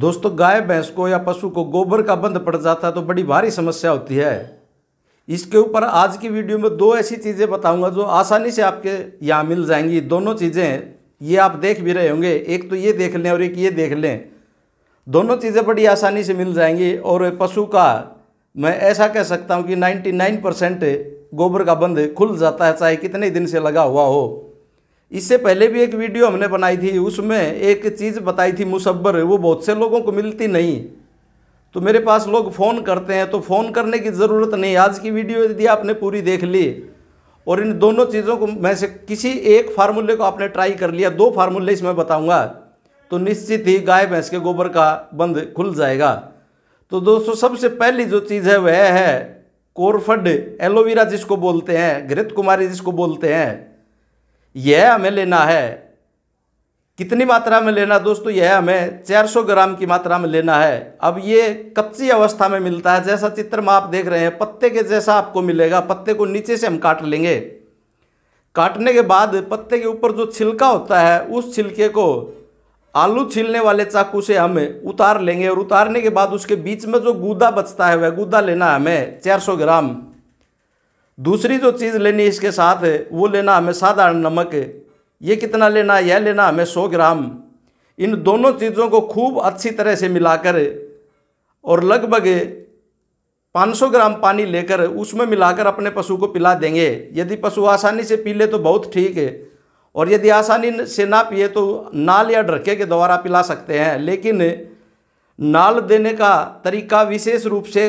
दोस्तों गाय भैंस को या पशु को गोबर का बंद पड़ जाता है तो बड़ी भारी समस्या होती है इसके ऊपर आज की वीडियो में दो ऐसी चीज़ें बताऊंगा जो आसानी से आपके यहाँ मिल जाएंगी दोनों चीज़ें ये आप देख भी रहे होंगे एक तो ये देख लें और एक ये देख लें दोनों चीज़ें बड़ी आसानी से मिल जाएंगी और पशु का मैं ऐसा कह सकता हूँ कि नाइन्टी परसेंट गोबर का बंद खुल जाता है चाहे कितने दिन से लगा हुआ हो इससे पहले भी एक वीडियो हमने बनाई थी उसमें एक चीज़ बताई थी मुसब्बर वो बहुत से लोगों को मिलती नहीं तो मेरे पास लोग फ़ोन करते हैं तो फ़ोन करने की ज़रूरत नहीं आज की वीडियो यदि आपने पूरी देख ली और इन दोनों चीज़ों को मैं से किसी एक फार्मूले को आपने ट्राई कर लिया दो फार्मूले इसमें बताऊंगा तो निश्चित ही गाय भैंस के गोबर का बंद खुल जाएगा तो दोस्तों सबसे पहली जो चीज़ है वह है कोरफड एलोवेरा जिसको बोलते हैं घृत कुमारी जिसको बोलते हैं यह हमें लेना है कितनी मात्रा में लेना दोस्तों यह हमें 400 ग्राम की मात्रा में लेना है अब ये कच्ची अवस्था में मिलता है जैसा चित्र में आप देख रहे हैं पत्ते के जैसा आपको मिलेगा पत्ते को नीचे से हम काट लेंगे काटने के बाद पत्ते के ऊपर जो छिलका होता है उस छिलके को आलू छीलने वाले चाकू से हम उतार लेंगे और उतारने के बाद उसके बीच में जो गूदा बचता है वह गूदा लेना है हमें सौ ग्राम दूसरी जो चीज़ लेनी इसके साथ है वो लेना हमें साधारण नमक है ये कितना लेना है यह लेना हमें सौ ग्राम इन दोनों चीज़ों को खूब अच्छी तरह से मिलाकर और लगभग 500 ग्राम पानी लेकर उसमें मिलाकर अपने पशु को पिला देंगे यदि पशु आसानी से पी ले तो बहुत ठीक है और यदि आसानी से ना पिए तो नाल या ढरके के द्वारा पिला सकते हैं लेकिन नाल देने का तरीका विशेष रूप से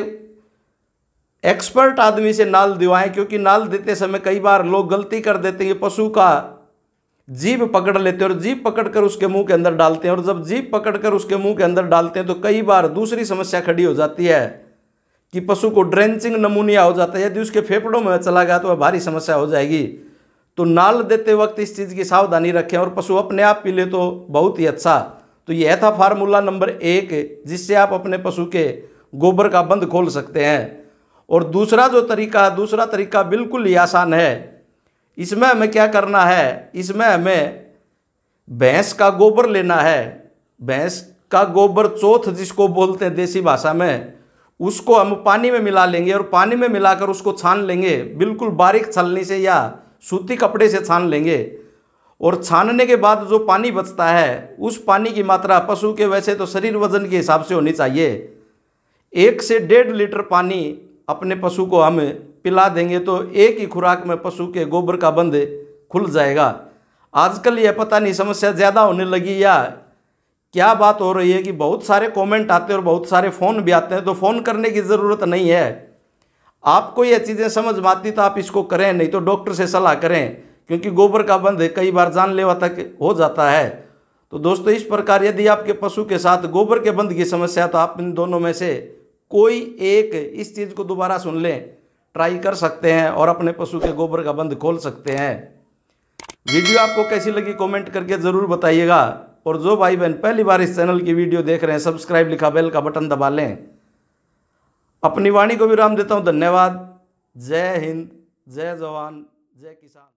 एक्सपर्ट आदमी से नाल दिवाएं क्योंकि नाल देते समय कई बार लोग गलती कर देते हैं पशु का जीभ पकड़ लेते हैं और जीभ पकड़कर उसके मुंह के अंदर डालते हैं और जब जीभ पकड़कर उसके मुंह के अंदर डालते हैं तो कई बार दूसरी समस्या खड़ी हो जाती है कि पशु को ड्रेंचिंग नमूनिया हो जाता है यदि उसके फेफड़ों में चला गया तो वह भारी समस्या हो जाएगी तो नाल देते वक्त इस चीज़ की सावधानी रखें और पशु अपने आप पी ले तो बहुत ही अच्छा तो यह था फार्मूला नंबर एक जिससे आप अपने पशु के गोबर का बंद खोल सकते हैं और दूसरा जो तरीका है दूसरा तरीका बिल्कुल ही आसान है इसमें हमें क्या करना है इसमें हमें भैंस का गोबर लेना है भैंस का गोबर चौथ जिसको बोलते हैं देसी भाषा में उसको हम पानी में मिला लेंगे और पानी में मिलाकर उसको छान लेंगे बिल्कुल बारीक छलनी से या सूती कपड़े से छान लेंगे और छानने के बाद जो पानी बचता है उस पानी की मात्रा पशु के वैसे तो शरीर वजन के हिसाब से होनी चाहिए एक से डेढ़ लीटर पानी अपने पशु को हम पिला देंगे तो एक ही खुराक में पशु के गोबर का बंद खुल जाएगा आजकल यह पता नहीं समस्या ज़्यादा होने लगी या क्या बात हो रही है कि बहुत सारे कमेंट आते हैं और बहुत सारे फ़ोन भी आते हैं तो फ़ोन करने की ज़रूरत नहीं है आपको यह चीज़ें समझ में आती तो आप इसको करें नहीं तो डॉक्टर से सलाह करें क्योंकि गोबर का बंद कई बार जानलेवा तक हो जाता है तो दोस्तों इस प्रकार यदि आपके पशु के साथ गोबर के बंद की समस्या तो आप इन दोनों में से कोई एक इस चीज़ को दोबारा सुन लें ट्राई कर सकते हैं और अपने पशु के गोबर का बंद खोल सकते हैं वीडियो आपको कैसी लगी कमेंट करके ज़रूर बताइएगा और जो भाई बहन पहली बार इस चैनल की वीडियो देख रहे हैं सब्सक्राइब लिखा बेल का बटन दबा लें अपनी वाणी को विराम देता हूँ धन्यवाद जय हिंद जय जवान जय किसान